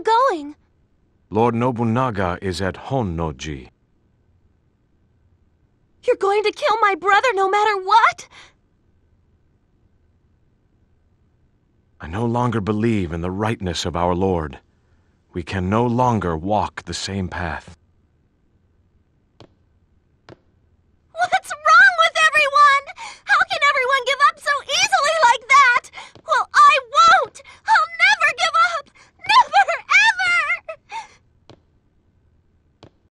you going? Lord Nobunaga is at Honnoji. You're going to kill my brother no matter what? I no longer believe in the rightness of our Lord. We can no longer walk the same path.